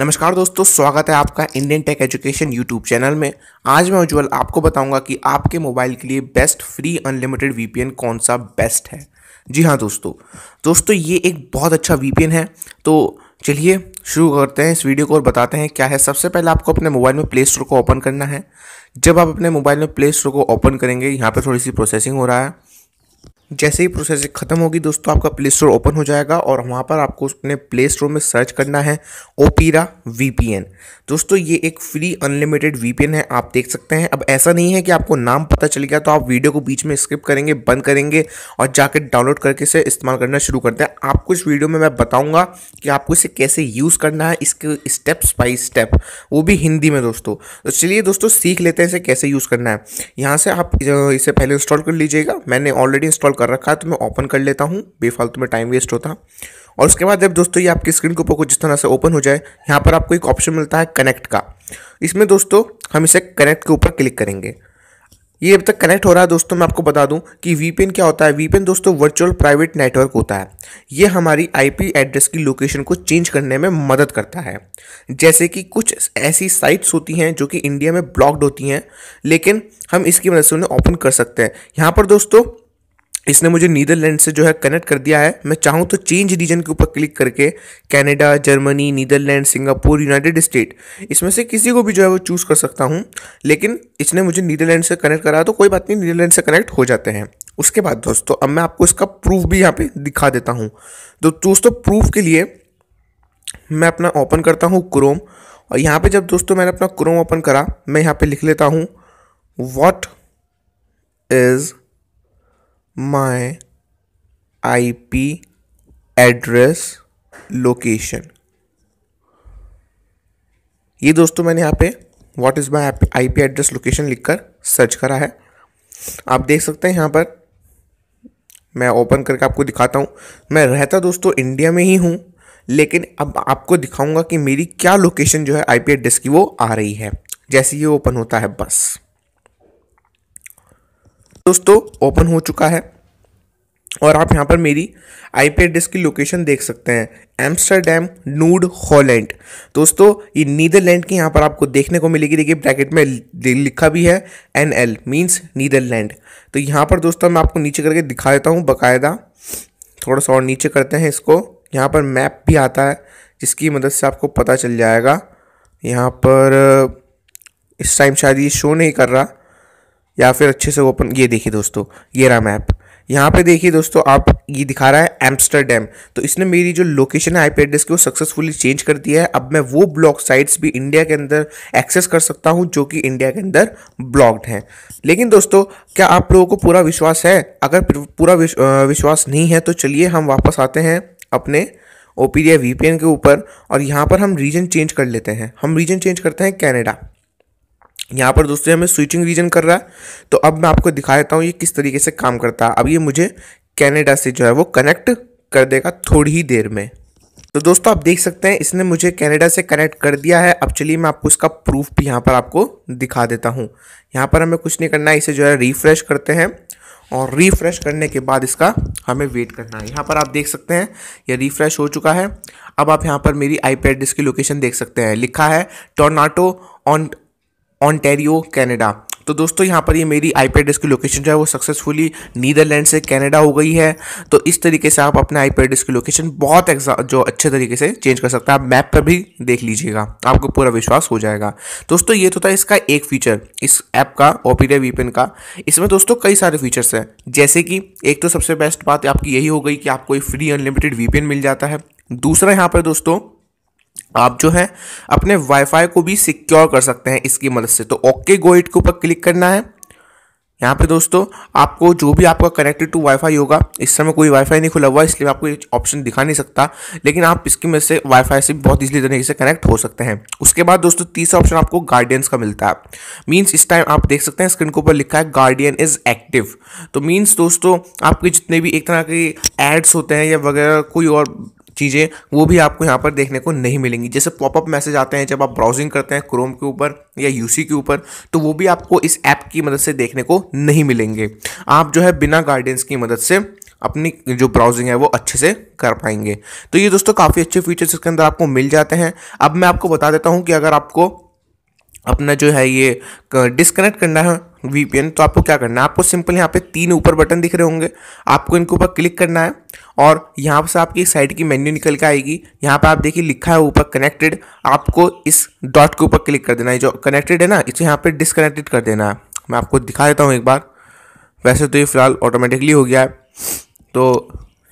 नमस्कार दोस्तों स्वागत है आपका Indian tech education YouTube channel में आज मैं उज्ज्वल आपको बताऊंगा कि आपके मोबाइल के लिए बेस्ट फ्री अनलिमिटेड वीपीएन कौन सा बेस्ट है जी हाँ दोस्तों दोस्तों ये एक बहुत अच्छा वीपीएन है तो चलिए शुरू करते हैं इस वीडियो को और बताते हैं क्या है सबसे पहले आपको अपने मोबाइल में प्ले स्टोर को ओपन करना है जब आप अपने मोबाइल में प्ले स्टोर को ओपन करेंगे यहाँ पर थोड़ी सी प्रोसेसिंग हो रहा है जैसे ही प्रोसेसिंग ख़त्म होगी दोस्तों आपका प्ले स्टोर ओपन हो जाएगा और वहाँ पर आपको अपने प्ले स्टोर में सर्च करना है ओपीरा वीपीएन दोस्तों ये एक फ्री अनलिमिटेड वीपीएन है आप देख सकते हैं अब ऐसा नहीं है कि आपको नाम पता चल गया तो आप वीडियो को बीच में स्किप करेंगे बंद करेंगे और जाकर डाउनलोड करके इसे इस्तेमाल करना शुरू करते हैं आपको इस वीडियो में मैं बताऊँगा कि आपको इसे कैसे यूज़ करना है इसके स्टेप्स बाई स्टेप वो भी हिंदी में दोस्तों तो चलिए दोस्तों सीख लेते हैं इसे कैसे यूज़ करना है यहाँ से आप इसे पहले इंस्टॉल कर लीजिएगा मैंने ऑलरेडी इंस्टॉल कर रखा है तो मैं ओपन कर लेता हूँ बेफालतू में टाइम वेस्ट होता और उसके बाद जब दोस्तों ये आपकी स्क्रीन के ऊपर कुछ जिस तरह से ओपन हो जाए यहाँ पर आपको एक ऑप्शन मिलता है कनेक्ट का इसमें दोस्तों हम इसे कनेक्ट के ऊपर क्लिक करेंगे ये अब तक कनेक्ट हो रहा है दोस्तों मैं आपको बता दूं कि वीपीएन क्या होता है वीपीएन दोस्तों वर्चुअल प्राइवेट नेटवर्क होता है ये हमारी आईपी एड्रेस की लोकेशन को चेंज करने में मदद करता है जैसे कि कुछ ऐसी साइट्स होती हैं जो कि इंडिया में ब्लॉक्ड होती हैं लेकिन हम इसकी मदद से उन्हें ओपन कर सकते हैं यहाँ पर दोस्तों इसने मुझे नीदरलैंड से जो है कनेक्ट कर दिया है मैं चाहूँ तो चेंज रीजन के ऊपर क्लिक करके Canada Germany Netherlands Singapore United State इसमें से किसी को भी जो है वो चूज़ कर सकता हूँ लेकिन इसने मुझे नीदरलैंड से कनेक्ट करा तो कोई बात नहीं नीदरलैंड से कनेक्ट हो जाते हैं उसके बाद दोस्तों अब मैं आपको इसका प्रूफ भी यहाँ पर दिखा देता हूँ तो दोस्तों प्रूफ के लिए मैं अपना ओपन करता हूँ क्रोम और यहाँ पर जब दोस्तों मैंने अपना क्रोम ओपन करा मैं यहाँ पर लिख लेता हूँ what is I P address location ये दोस्तों मैंने यहाँ पे what is my I P address location लिखकर सर्च करा है आप देख सकते हैं यहाँ पर मैं ओपन करके आपको दिखाता हूँ मैं रहता दोस्तों इंडिया में ही हूँ लेकिन अब आपको दिखाऊंगा कि मेरी क्या लोकेशन जो है आईपी एड्रेस की वो आ रही है जैसे ये ओपन होता है बस दोस्तों ओपन हो चुका है और आप यहाँ पर मेरी आई पी एड्रेस की लोकेशन देख सकते हैं एम्स्टरडेम नूड हॉलैंड दोस्तों ये नीदरलैंड की यहाँ पर आपको देखने को मिलेगी देखिए ब्रैकेट में लिखा भी है एन एल मीन्स नीदरलैंड तो यहाँ पर दोस्तों मैं आपको नीचे करके दिखा देता हूँ बाकायदा थोड़ा सा और नीचे करते हैं इसको यहाँ पर मैप भी आता है जिसकी मदद से आपको पता चल जाएगा यहाँ पर इस टाइम शायद ये शो नहीं कर रहा या फिर अच्छे से ओपन ये देखिए दोस्तों ये रहा मैप यहाँ पे देखिए दोस्तों आप ये दिखा रहा है एम्स्टरडेम तो इसने मेरी जो लोकेशन है पी एड्रेस की वो सक्सेसफुली चेंज कर दिया है अब मैं वो ब्लॉक साइट्स भी इंडिया के अंदर एक्सेस कर सकता हूँ जो कि इंडिया के अंदर ब्लॉक्ड हैं लेकिन दोस्तों क्या आप लोगों को पूरा विश्वास है अगर पूरा विश्वास नहीं है तो चलिए हम वापस आते हैं अपने ओ पी के ऊपर और यहाँ पर हम रीजन चेंज कर लेते हैं हम रीजन चेंज करते हैं कैनेडा यहाँ पर दोस्तों हमें स्विचिंग रीजन कर रहा है तो अब मैं आपको दिखा देता हूँ ये किस तरीके से काम करता है अब ये मुझे कैनेडा से जो है वो कनेक्ट कर देगा थोड़ी ही देर में तो दोस्तों आप देख सकते हैं इसने मुझे कनाडा से कनेक्ट कर दिया है अब चलिए मैं आपको इसका प्रूफ भी यहाँ पर आपको दिखा देता हूँ यहाँ पर हमें कुछ नहीं करना है इसे जो है रिफ्रेश करते हैं और रिफ्रेश करने के बाद इसका हमें वेट करना है यहाँ पर आप देख सकते हैं यह रिफ्रेश हो चुका है अब आप यहाँ पर मेरी आईपैड डिस्क की लोकेशन देख सकते हैं लिखा है टोनाटो ऑन ऑनटेरियो कैनेडा तो दोस्तों यहाँ पर ये मेरी आई डिस्क की लोकेशन जो है वो सक्सेसफुली नीदरलैंड से कनाडा हो गई है तो इस तरीके से आप अपने आई डिस्क की लोकेशन बहुत जो अच्छे तरीके से चेंज कर सकते हैं आप मैप पर भी देख लीजिएगा आपको पूरा विश्वास हो जाएगा दोस्तों ये तो था इसका एक फीचर इस ऐप का ओपीडे वीपिन का इसमें दोस्तों कई सारे फीचर्स हैं जैसे कि एक तो सबसे बेस्ट बात आपकी यही हो गई कि आपको फ्री अनलिमिटेड वीपिन मिल जाता है दूसरा यहाँ पर दोस्तों आप जो है अपने वाईफाई को भी सिक्योर कर सकते हैं इसकी मदद से तो ओके गो इट के ऊपर क्लिक करना है यहाँ पे दोस्तों आपको जो भी आपका कनेक्टेड टू वाईफाई होगा इस समय कोई वाईफाई नहीं खुला हुआ इसलिए आपको ये ऑप्शन दिखा नहीं सकता लेकिन आप इसकी मदद से वाईफाई से बहुत इजीली तरीके से कनेक्ट हो सकते हैं उसके बाद दोस्तों तीसरा ऑप्शन आपको गार्डियंस का मिलता है मीन्स इस टाइम आप देख सकते हैं स्क्रीन के ऊपर लिखा है गार्डियन इज एक्टिव तो मीन्स दोस्तों आपके जितने भी एक तरह के एड्स होते हैं या वगैरह कोई और चीज़ें वो भी आपको यहाँ पर देखने को नहीं मिलेंगी जैसे पॉपअप मैसेज आते हैं जब आप ब्राउजिंग करते हैं क्रोम के ऊपर या यूसी के ऊपर तो वो भी आपको इस ऐप की मदद से देखने को नहीं मिलेंगे आप जो है बिना गाइडेंस की मदद से अपनी जो ब्राउजिंग है वो अच्छे से कर पाएंगे तो ये दोस्तों काफ़ी अच्छे फीचर्स इसके अंदर आपको मिल जाते हैं अब मैं आपको बता देता हूँ कि अगर आपको अपना जो है ये डिस्कनेक्ट करना है वीपीएन तो आपको क्या करना है आपको सिंपल यहाँ पे तीन ऊपर बटन दिख रहे होंगे आपको इनके ऊपर क्लिक करना है और यहाँ से आपकी साइड की मेन्यू निकल के आएगी यहाँ पे आप देखिए लिखा है ऊपर कनेक्टेड आपको इस डॉट के ऊपर क्लिक कर देना है जो कनेक्टेड है ना इसे यहाँ पर डिसकनेक्टेड कर देना है मैं आपको दिखा देता हूँ एक बार वैसे तो ये फ़िलहाल ऑटोमेटिकली हो गया है तो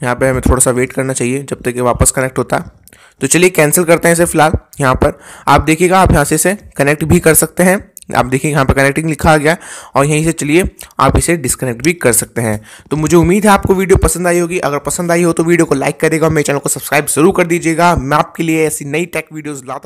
यहाँ पे हमें थोड़ा सा वेट करना चाहिए जब तक ये वापस कनेक्ट होता है तो चलिए कैंसिल करते हैं इसे फिलहाल यहाँ पर आप देखिएगा आप यहाँ से इसे कनेक्ट भी कर सकते हैं आप देखिए यहाँ पर कनेक्टिंग लिखा गया और यहीं से चलिए आप इसे डिसकनेक्ट भी कर सकते हैं तो मुझे उम्मीद है आपको वीडियो पसंद आई होगी अगर पसंद आई हो तो वीडियो को लाइक करेगा मेरे चैनल को सब्सक्राइब जरूर कर दीजिएगा मैं आपके लिए ऐसी नई टेक वीडियोज़ लाता